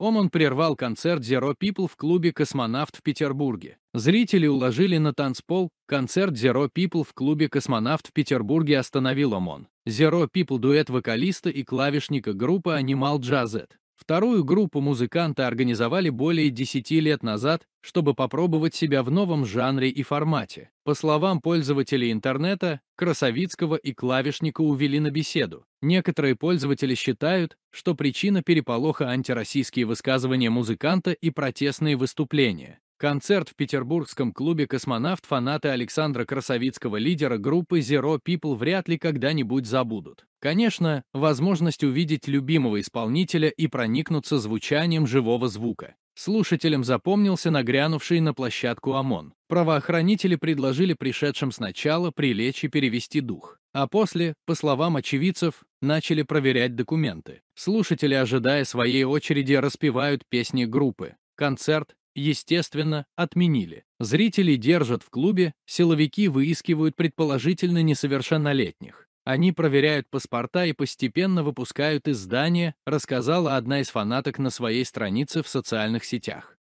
Оман прервал концерт Zero People в клубе «Космонавт» в Петербурге. Зрители уложили на танцпол, концерт Zero People в клубе «Космонавт» в Петербурге остановил Омон. Zero People – дуэт вокалиста и клавишника группы Animal Jazzet. Вторую группу музыканты организовали более 10 лет назад, чтобы попробовать себя в новом жанре и формате. По словам пользователей интернета, Красовицкого и клавишника увели на беседу. Некоторые пользователи считают, что причина переполоха антироссийские высказывания музыканта и протестные выступления. Концерт в петербургском клубе «Космонавт» фанаты Александра Красовицкого, лидера группы Zero People, вряд ли когда-нибудь забудут. Конечно, возможность увидеть любимого исполнителя и проникнуться звучанием живого звука. Слушателям запомнился нагрянувший на площадку ОМОН. Правоохранители предложили пришедшим сначала прилечь и перевести дух, а после, по словам очевидцев, начали проверять документы. Слушатели, ожидая своей очереди, распевают песни группы. Концерт естественно, отменили. Зрителей держат в клубе, силовики выискивают предположительно несовершеннолетних. Они проверяют паспорта и постепенно выпускают из здания, рассказала одна из фанаток на своей странице в социальных сетях.